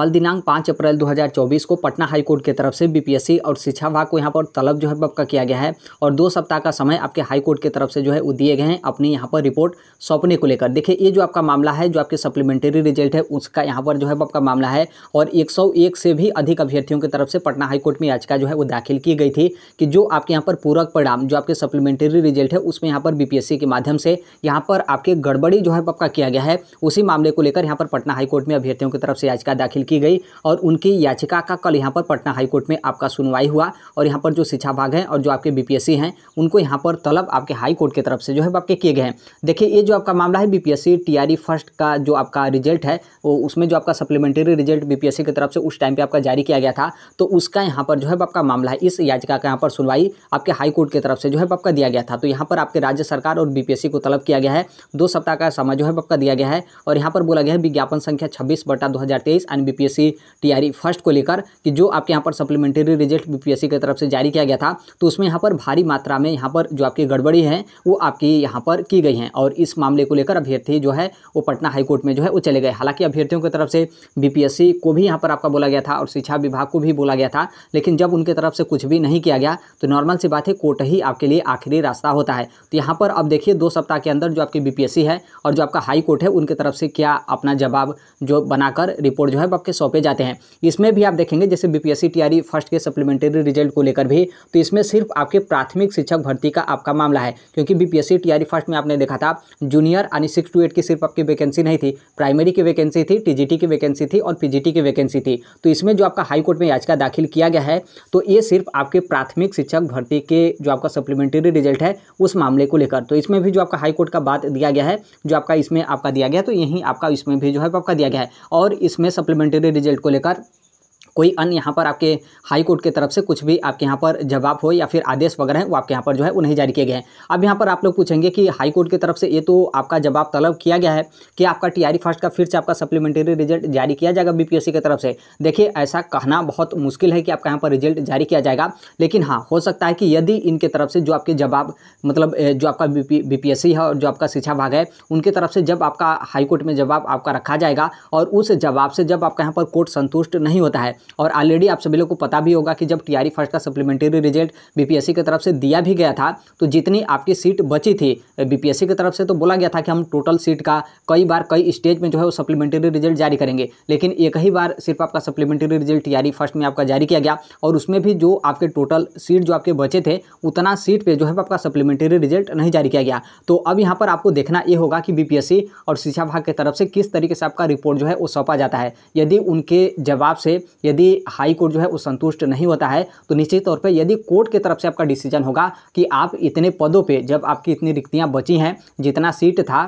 कल दिनांक पाँच अप्रैल 2024 को पटना हाईकोर्ट की तरफ से बीपीएससी और शिक्षा विभाग को यहाँ पर तलब जो है पक्का किया गया है और दो सप्ताह का समय आपके हाईकोर्ट की तरफ से जो है वो दिए गए हैं अपनी यहाँ पर रिपोर्ट सौंपने को लेकर देखिए ये जो आपका मामला है जो आपके सप्लीमेंट्री रिजल्ट है उसका यहाँ पर जो है आपका मामला है और एक से भी अधिक अभ्यर्थियों की तरफ से पटना हाईकोर्ट में याचिका जो है वो दाखिल की गई थी कि जो आपके यहाँ पर पूरक परिणाम जो आपके सप्लीमेंट्री रिजल्ट है उसमें यहाँ पर बीपीएससी के माध्यम से यहाँ पर आपके गड़बड़ी जो है पक्का किया गया है उसी मामले को लेकर यहाँ पर पटना हाईकोर्ट में अभ्यर्थियों की तरफ से याचिका दाखिल की गई और उनकी याचिका का कल यहाँ पर पटना हाईकोर्ट में आपका सुनवाई हुआ और यहाँ पर जो शिक्षा भाग है और जो आपके बीपीएससी हैं उनको यहाँ पर तलब आपके हाईकोर्ट की तरफ से जो है आपके किए गए हैं देखिए ये जो आपका मामला है बीपीएससी टीआरई e फर्स्ट का जो आपका रिजल्ट है वो उसमें जो आपका सप्लीमेंट्री रिजल्ट बीपीएससी की तरफ से उस टाइम पर आपका जारी किया गया था तो उसका यहाँ पर जो है आपका मामला है इस याचिका का यहाँ पर सुनवाई आपके हाईकोर्ट की तरफ से जो है आपका दिया गया था तो यहाँ पर आपके राज्य सरकार और बीपीएससी को तलब किया गया है दो सप्ताह का समय जो है आपका दिया गया है और यहाँ पर बोला गया है विज्ञापन संख्या छब्बीस बटा दो हज़ार तेईस एंड बीपीएससी टीआरई फर्स्ट को लेकर कि जो आपके यहाँ पर सप्लीमेंट्री रिजल्ट बीपीएससी की तरफ से जारी किया गया था तो उसमें यहाँ पर भारी मात्रा में यहाँ पर जो आपकी गड़बड़ी है वो आपकी यहाँ पर की गई है और इस मामले को लेकर अभ्यर्थी जो है वो पटना हाईकोर्ट में जो है वो चले गए हालांकि अभ्यर्थियों की तरफ से बीपीएससी को भी यहाँ पर आपका बोला गया था और शिक्षा विभाग को भी बोला गया था लेकिन जब उनके तरफ से कुछ भी नहीं किया गया तो नॉर्मल सी बात है कोर्ट ही आपके लिए आखिरी रास्ता होता है तो यहाँ पर अब देखिए दो सप्ताह के अंदर जो आपकी बीपीएससी है और जो आपका हाई कोर्ट है उनके तरफ से क्या अपना जवाब जो बनाकर रिपोर्ट जो है ब्लॉक के सौंपे जाते हैं इसमें भी आप देखेंगे जैसे बीपीएससी टीआरई फर्स्ट के सप्लीमेंट्री रिजल्ट को लेकर भी तो इसमें सिर्फ आपके प्राथमिक शिक्षक भर्ती का आपका मामला है क्योंकि बीपीएससी टीआरई फर्स्ट में आपने देखा था जूनियर यानी सिक्स टू एट की सिर्फ आपकी वैकेंसी नहीं थी प्राइमरी की वैकेंसी थी टी की वैकेंसी थी और पीजीटी की वैकेंसी थी तो इसमें जो आपका हाईकोर्ट में याचिका दाखिल किया गया है तो ये सिर्फ आपके प्राथमिक शिक्षक भर्ती के जो आपका सप्लीमेंट्री रिजल्ट है उस मामले को लेकर तो इसमें भी जो आपका हाईकोर्ट का बात दिया गया है जो आपका इसमें आपका दिया गया तो यही आपका इसमें भी जो है आपका दिया गया है और इसमें सप्लीमेंट टेंटेटिव रिजल्ट को लेकर कोई अन्य यहाँ पर आपके हाई कोर्ट के तरफ से कुछ भी आपके यहाँ पर जवाब हो या फिर आदेश वगैरह हैं वो आपके यहाँ पर जो है वो नहीं जारी किए गए हैं अब यहाँ पर आप लोग पूछेंगे कि हाई कोर्ट की तरफ से ये तो आपका जवाब तलब किया गया है कि आपका टीआरई फर्स्ट का फिर से आपका सप्लीमेंट्री रिजल्ट जारी किया जाएगा बी की तरफ से देखिए ऐसा कहना बहुत मुश्किल है कि आपका यहाँ पर रिजल्ट जारी किया जाएगा लेकिन हाँ हो सकता है कि यदि इनके तरफ से जो आपके जवाब मतलब जो आपका बी पी है और जो आपका शिक्षा भाग है उनके तरफ से जब आपका हाईकोर्ट में जवाब आपका रखा जाएगा और उस जवाब से जब आपका यहाँ पर कोर्ट संतुष्ट नहीं होता है और ऑलरेडी आप सभी लोग को पता भी होगा कि जब टीआरई फर्स्ट e का सप्लीमेंट्री रिजल्ट बीपीएससी की तरफ से दिया भी गया था तो जितनी आपकी सीट बची थी बीपीएससी की तरफ से तो बोला गया था कि हम टोटल सीट का कई बार कई स्टेज में जो है वो सप्लीमेंट्री रिजल्ट जारी करेंगे लेकिन एक ही बार सिर्फ आपका सप्लीमेंट्री रिजल्ट टीआरई फर्स्ट में आपका जारी किया गया और उसमें भी जो आपके टोटल सीट जो आपके बचे थे उतना सीट पर जो है आपका सप्लीमेंट्री रिजल्ट नहीं जारी किया गया तो अब यहाँ पर आपको देखना ये होगा कि बीपीएससी और शिक्षा विभाग की तरफ से किस तरीके से आपका रिपोर्ट जो है वो सौंपा जाता है यदि उनके जवाब से यदि हाई कोर्ट जो है वो संतुष्ट नहीं होता है तो निश्चित तौर पर यदि कोर्ट की तरफ से आपका डिसीजन होगा कि आप इतने पदों पर जब आपकी इतनी रिक्तियाँ बची हैं जितना सीट था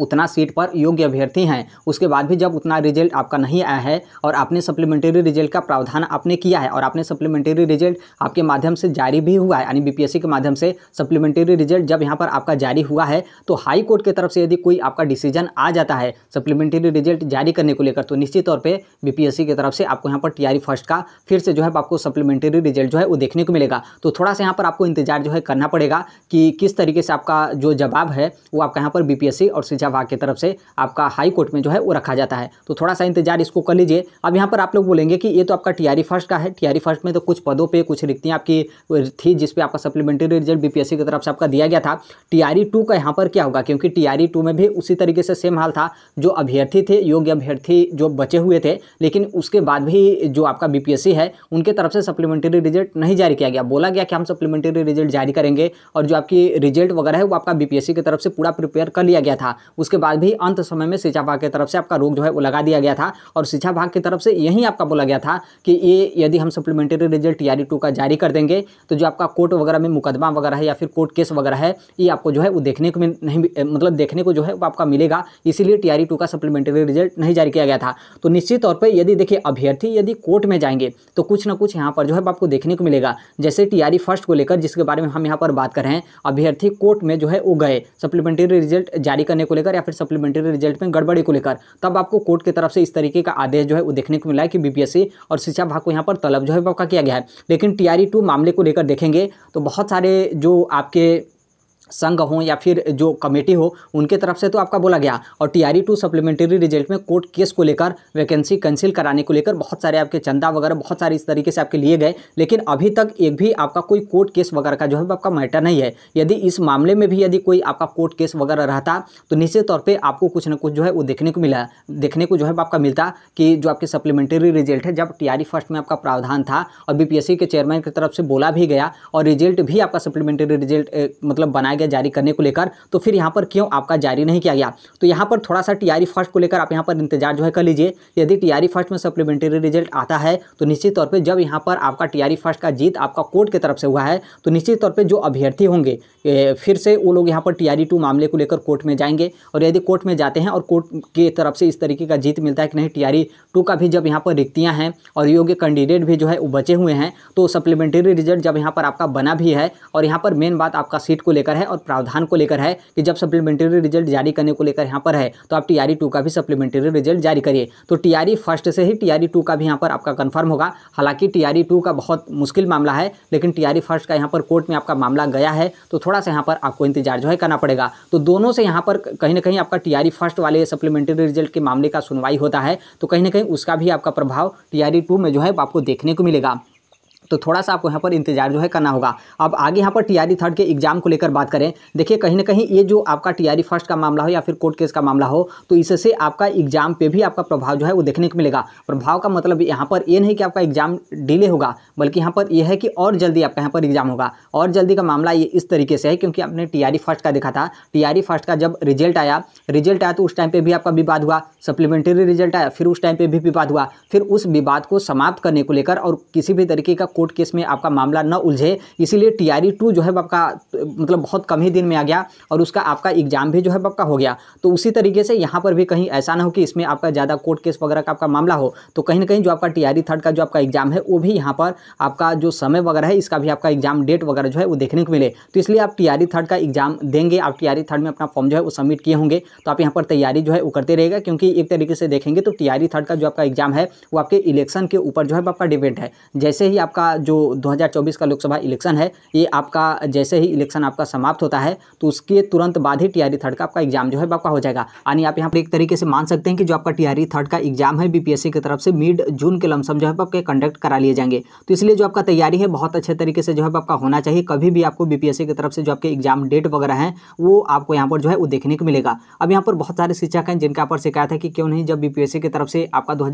उतना सीट पर योग्य अभ्यर्थी हैं उसके बाद भी जब उतना रिजल्ट आपका नहीं आया है और आपने सप्लीमेंट्री रिजल्ट का प्रावधान आपने किया है और आपने सप्लीमेंट्री रिजल्ट आपके माध्यम से जारी भी हुआ है यानी बीपीएससी के माध्यम से सप्लीमेंट्री रिजल्ट जब यहाँ पर आपका जारी हुआ है तो हाई कोर्ट की तरफ से यदि कोई आपका डिसीजन आ जाता है सप्लीमेंट्री रिजल्ट जारी करने को लेकर तो निश्चित तौर पर सी की तरफ से आपको यहाँ पर टीआरई फर्स्ट का फिर से जो है आपको सप्लीमेंट्री रिजल्ट जो है वो देखने को मिलेगा तो थोड़ा सा यहाँ पर आपको इंतजार जो है करना पड़ेगा कि किस तरीके से आपका जो जवाब है वो आपका यहाँ पर सी और शिक्षा प्रजा विभाग की तरफ से आपका हाई कोर्ट में जो है वो रखा जाता है तो थोड़ा सा इंतजार इसको कर लीजिए अब यहाँ पर आप लोग बोलेंगे कि ये तो आपका टीआरई फर्स्ट का है टीआरई फर्स्ट में तो कुछ पदों पे कुछ रिक्तियाँ आपकी थी जिसपे आपका सप्लीमेंट्री रिजल्ट बीपीएससी की तरफ से आपका दिया गया था टीआरई टू का यहाँ पर क्या होगा क्योंकि टीआरई टू में भी उसी तरीके से सेम हाल था जो अभ्यर्थी थे योग्य अभ्यर्थी जो बचे हुए थे लेकिन उसके बाद भी जो आपका बीपीएससी है उनके तरफ से सप्लीमेंट्री रिजल्ट नहीं जारी किया गया बोला गया कि हम सप्लीमेंट्री रिजल्ट जारी करेंगे और जो आपकी रिजल्ट वगैरह है वो आपका बीपीएससी की तरफ से पूरा प्रिपेयर कर लिया गया था उसके बाद भी अंत समय में शिक्षा विभाग की तरफ से आपका रोग जो है वो लगा दिया गया था और शिक्षा विभाग की तरफ से यही आपका बोला गया था कि ये यदि हम सप्लीमेंट्री रिजल्ट टी आर का जारी कर देंगे तो जो आपका कोर्ट वगैरह में मुकदमा वगैरह है या फिर कोर्ट केस वगैरह है ये आपको जो है वो देखने को नहीं मतलब देखने को जो है वो आपका मिलेगा इसीलिए टी आर का सप्लीमेंट्री रिजल्ट नहीं जारी किया गया था तो निश्चित तौर पर यदि देखिए अभ्यर्थी यदि कोर्ट में जाएंगे तो कुछ ना कुछ यहाँ पर जो है आपको देखने को मिलेगा जैसे टीआरई फर्स्ट को लेकर जिसके बारे में हम यहाँ पर बात कर रहे हैं अभ्यर्थी कोर्ट में जो है वो गए सप्लीमेंट्री रिजल्ट जारी करने को लेकर लेकर या फिर सप्लीमेंट्री रिजल्ट में गड़बड़ी को लेकर तब आपको कोर्ट की तरफ से इस तरीके का आदेश जो है वो देखने को मिला है कि बीपीएससी और शिक्षा विभाग को यहाँ पर तलब जो है पक्का किया गया है लेकिन टीआरई टू e मामले को लेकर देखेंगे तो बहुत सारे जो आपके संघ हो या फिर जो कमेटी हो उनके तरफ से तो आपका बोला गया और टीआरई टू सप्लीमेंट्री रिजल्ट में कोर्ट केस को लेकर वैकेंसी कैंसिल कराने को लेकर बहुत सारे आपके चंदा वगैरह बहुत सारे इस तरीके से आपके लिए गए लेकिन अभी तक एक भी आपका कोई कोर्ट केस वगैरह का जो है आपका मैटर नहीं है यदि इस मामले में भी यदि कोई आपका कोर्ट केस वगैरह रहता तो निश्चित तौर पर आपको कुछ ना कुछ जो है वो देखने को मिला देखने को जो है आपका मिलता कि जो आपके सप्लीमेंट्री रिजल्ट है जब टी फर्स्ट में आपका प्रावधान था और बी के चेयरमैन की तरफ से बोला भी गया और रिजल्ट भी आपका सप्लीमेंट्री रिजल्ट मतलब बनाया बनाया गया जारी करने को लेकर तो फिर यहाँ पर क्यों आपका जारी नहीं किया गया तो यहाँ पर थोड़ा सा टीआरई फर्स्ट e को लेकर आप यहाँ पर इंतजार जो है कर लीजिए यदि टीआरई फर्स्ट e में सप्लीमेंट्री रिजल्ट आता है तो निश्चित तौर पर जब यहाँ पर आपका टीआरई फर्स्ट e का जीत आपका कोर्ट की तरफ से हुआ है तो निश्चित तौर पर जो अभ्यर्थी होंगे फिर से वो लोग यहाँ पर टी टू मामले को लेकर कोर्ट में जाएंगे और यदि कोर्ट में जाते हैं और कोर्ट की तरफ से इस तरीके का जीत मिलता है कि नहीं टी टू का भी जब यहाँ पर रिक्तियाँ हैं और योग्य कैंडिडेट भी जो है वो बचे हुए हैं तो सप्लीमेंट्री रिजल्ट जब यहाँ पर आपका बना भी है और यहाँ पर मेन बात आपका सीट को लेकर है और प्रावधान को लेकर है कि जब सप्लीमेंट्री रिजल्ट जारी करने को लेकर यहाँ पर है तो आप टी टू का भी सप्लीमेंट्री रिजल्ट जारी करिए तो टी फर्स्ट से ही टी टू का भी यहाँ पर आपका कन्फर्म होगा हालांकि टी टू का बहुत मुश्किल मामला है लेकिन टी फर्स्ट का यहाँ पर कोर्ट में आपका मामला गया है तो थोड़ा थोड़ा सा यहाँ पर आपको इंतजार जो है करना पड़ेगा तो दोनों से यहाँ पर कहीं ना कहीं आपका टीआरई फर्स्ट वाले सप्लीमेंट्री रिजल्ट के मामले का सुनवाई होता है तो कहीं ना कहीं उसका भी आपका प्रभाव टीआरई टू में जो है आपको देखने को मिलेगा तो थोड़ा सा आपको यहाँ पर इंतजार जो है करना होगा अब आगे यहाँ पर टीआरई थर्ड के एग्जाम को लेकर बात करें देखिए कहीं ना कहीं ये जो आपका टीआरई फर्स्ट का मामला हो या फिर कोर्ट केस का मामला हो तो इससे आपका एग्जाम पे भी आपका प्रभाव जो है वो देखने को मिलेगा प्रभाव का मतलब यहाँ पर ये नहीं कि आपका एग्जाम डिले होगा बल्कि यहाँ पर यह है कि और जल्दी आपका यहाँ पर एग्जाम होगा और जल्दी का मामला ये इस तरीके से है क्योंकि आपने टीआरई फर्स्ट का देखा था टीआरई फर्स्ट का जब रिजल्ट आया रिजल्ट आया तो उस टाइम पर भी आपका विवाद हुआ सप्लीमेंट्री रिजल्ट आया फिर उस टाइम पर भी विवाद हुआ फिर उस विवाद को समाप्त करने को लेकर और किसी भी तरीके का कोर्ट केस में आपका मामला न उलझे इसीलिए टी आर टू जो है आपका मतलब बहुत कम ही दिन में आ गया और उसका आपका एग्जाम भी जो है आपका हो गया तो उसी तरीके से यहाँ पर भी कहीं ऐसा ना हो कि इसमें आपका ज़्यादा कोर्ट केस वगैरह का आपका मामला हो तो कहीं ना कहीं जो आपका टी थर्ड e का जो आपका एग्जाम है वो भी यहाँ पर आपका जो समय वगैरह है इसका भी आपका एग्जाम डेट वगैरह जो है वो देखने को मिले तो इसलिए आप टी थर्ड e का एग्जाम देंगे आप टी थर्ड e में अपना फॉर्म जो है वो सबमिट किए होंगे तो आप यहाँ पर तैयारी जो है वो करते रहेगा क्योंकि एक तरीके से देखेंगे तो टी थर्ड का जो आपका एग्जाम है वो आपके इलेक्शन के ऊपर जो है आपका डिपेंड है जैसे ही आपका आपका जो 2024 का लोकसभा इलेक्शन है ये आपका जैसे ही इलेक्शन आपका समाप्त होता है तो उसके तुरंत बाद ही टीआरई e थर्ड का आपका एग्जाम जो है आपका हो जाएगा यानी आप यहाँ पर एक तरीके से मान सकते हैं कि जो आपका टीआरई e थर्ड का एग्जाम है बीपीएससी की तरफ से मिड जून के लमसम जो है आपके कंडक्ट करा लिए जाएंगे तो इसलिए जो आपका तैयारी है बहुत अच्छे तरीके से जो है आपका होना चाहिए कभी भी आपको बीपीएससी की तरफ से जो आपके एग्जाम डेट वगैरह हैं वो आपको यहाँ पर जो है वो देखने को मिलेगा अब यहाँ पर बहुत सारे शिक्षक हैं जिनका पर शिकायत है कि क्यों नहीं जब बीपीएससी की तरफ से आपका दो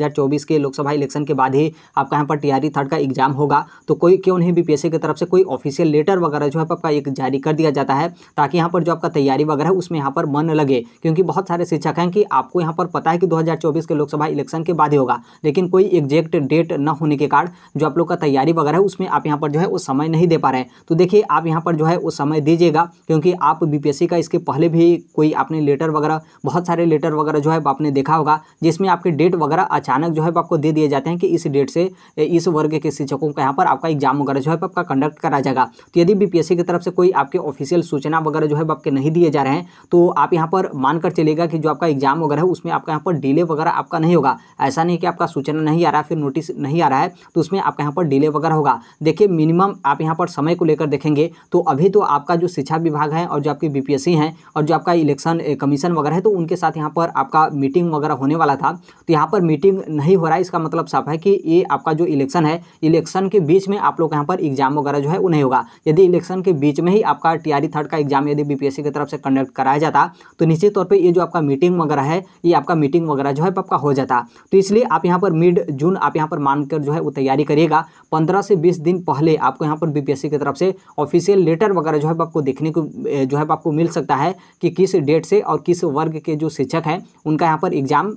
के लोकसभा इलेक्शन के बाद ही आपका यहाँ पर टीआरई e थर्ड का एग्जाम होगा होगा तो कोई क्यों नहीं बीपीएससी की तरफ से कोई ऑफिशियल लेटर वगैरह जो है आपका एक जारी कर दिया जाता है ताकि यहाँ पर जो आपका तैयारी वगैरह उसमें यहाँ पर मन लगे क्योंकि बहुत सारे शिक्षक हैं कि आपको यहाँ पर पता है कि दो के लोकसभा इलेक्शन के बाद ही होगा लेकिन कोई एग्जैक्ट डेट न होने के कारण जो आप लोग का तैयारी वगैरह है उसमें आप यहाँ पर जो है वो समय नहीं दे पा रहे तो देखिए आप यहाँ पर जो है वो समय दीजिएगा क्योंकि आप बीपीएससी का इसके पहले भी कोई आपने लेटर वगैरह बहुत सारे लेटर वगैरह जो है आपने देखा होगा जिसमें आपके डेट वगैरह अचानक जो है आपको दे दिए जाते हैं कि इस डेट से इस वर्ग के शिक्षकों का यहाँ पर आपका एग्जाम वगैरह जो है आपका कंडक्ट करा जाएगा तो यदि बीपीएससी की तरफ से कोई आपके ऑफिशियल सूचना वगैरह जो है आपके नहीं दिए जा रहे हैं तो आप यहाँ पर मानकर चलेगा कि जो आपका एग्जाम वगैरह है उसमें आपका यहाँ पर डिले वगैरह आपका नहीं होगा ऐसा नहीं कि आपका सूचना नहीं आ रहा फिर नोटिस नहीं आ रहा है तो उसमें आपका यहाँ पर डिले वगैरह होगा देखिए मिनिमम आप यहाँ पर समय को लेकर देखेंगे तो अभी तो आपका जो शिक्षा विभाग है और जो आपकी बीपीएससी है और जो आपका इलेक्शन कमीशन वगैरह है तो उनके साथ यहाँ पर आपका मीटिंग वगैरह होने वाला था तो यहाँ पर मीटिंग नहीं हो रहा है इसका मतलब साफ है कि ये आपका जो इलेक्शन है इलेक्शन के बीच में आप लोग यहाँ पर एग्जाम वगैरह जो है वो नहीं होगा यदि इलेक्शन के बीच में ही आपका टी थर्ड का एग्जाम यदि बीपीएससी की तरफ से कंडक्ट कराया जाता तो निश्चित तौर पर ये जो आपका मीटिंग वगैरह है ये आपका मीटिंग वगैरह जो है आपका हो जाता तो इसलिए आप यहाँ पर मिड जून आप यहाँ पर मानकर जो है वो तैयारी करिएगा पंद्रह से बीस दिन पहले आपको यहाँ पर बीपीएससी की तरफ से ऑफिशियल लेटर वगैरह जो है आपको देखने को जो है आपको मिल सकता है कि किस डेट से और किस वर्ग के जो शिक्षक हैं उनका यहाँ पर एग्जाम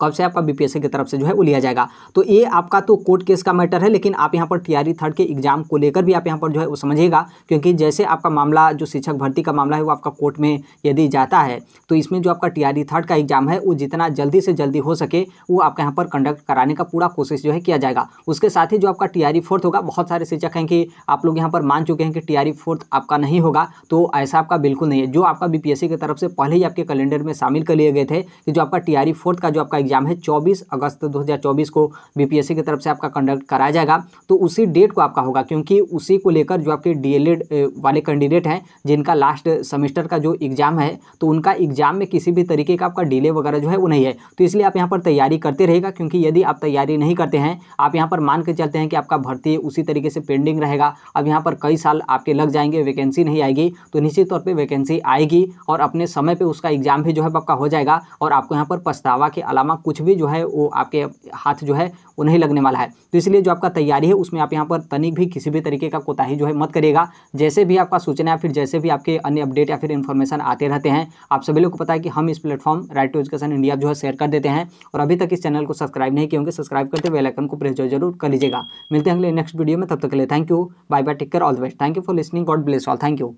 कब से आपका बीपीएससी की तरफ से जो है वो लिया जाएगा तो ये आपका तो कोर्ट केस का मैटर है लेकिन आप यहाँ पर टीआरई थर्ड e के एग्जाम को लेकर भी आप यहाँ पर जो है वो समझिएगा क्योंकि जैसे आपका मामला जो शिक्षक भर्ती का मामला है वो आपका कोर्ट में यदि जाता है तो इसमें जो आपका टीआरई थर्ड e का एग्जाम है वो जितना जल्दी से जल्दी हो सके वो आपका यहाँ पर कंडक्ट कराने का पूरा कोशिश जो है किया जाएगा उसके साथ ही जो आपका टीआरई फोर्थ e होगा बहुत सारे शिक्षक हैं कि आप लोग यहाँ पर मान चुके हैं कि टीआरई फोर्थ आपका नहीं होगा तो ऐसा आपका बिल्कुल नहीं है जो आपका बीपीएससी की तरफ से पहले ही आपके कैलेंडर में शामिल कर लिए गए थे कि जो आपका टीआरई फोर्थ का जो आपका एग्जाम है 24 अगस्त 2024 को बीपीएससी की तरफ से आपका कंडक्ट कराया जाएगा तो उसी डेट को आपका होगा क्योंकि उसी को लेकर जो आपके डीएलएड वाले कैंडिडेट हैं जिनका लास्ट सेमेस्टर का जो एग्ज़ाम है तो उनका एग्ज़ाम में किसी भी तरीके का आपका डिले वगैरह जो है वो नहीं है तो इसलिए आप यहाँ पर तैयारी करते रहेगा क्योंकि यदि आप तैयारी नहीं करते हैं आप यहाँ पर मान के चलते हैं कि आपका भर्ती उसी तरीके से पेंडिंग रहेगा अब यहाँ पर कई साल आपके लग जाएंगे वैकेंसी नहीं आएगी तो निश्चित तौर पर वैकेंसी आएगी और अपने समय पर उसका एग्ज़ाम भी जो है आपका हो जाएगा और आपको यहाँ पर पछतावा के अलावा कुछ भी जो है वो आपके हाथ जो है वो नहीं लगने वाला है तो इसलिए जो आपका तैयारी है उसमें आप यहाँ पर तनिक भी किसी भी तरीके का कोताही जो है मत करेगा जैसे भी आपका सूचना या फिर जैसे भी आपके अन्य अपडेट या फिर इन्फॉर्मेशन आते रहते हैं आप सभी लोग को पता है कि हम इस platform right to education India जो है शेयर कर देते हैं और अभी तक इस चैनल को सब्सक्राइब नहीं किए होंगे सब्सक्राइब करते वेलाइकन को प्रेस जरूर कर लीजिएगा मिलते हैं अगले नेक्स्ट वीडियो में तब तक के लिए thank you bye bye take care all the best thank you for listening God bless all thank you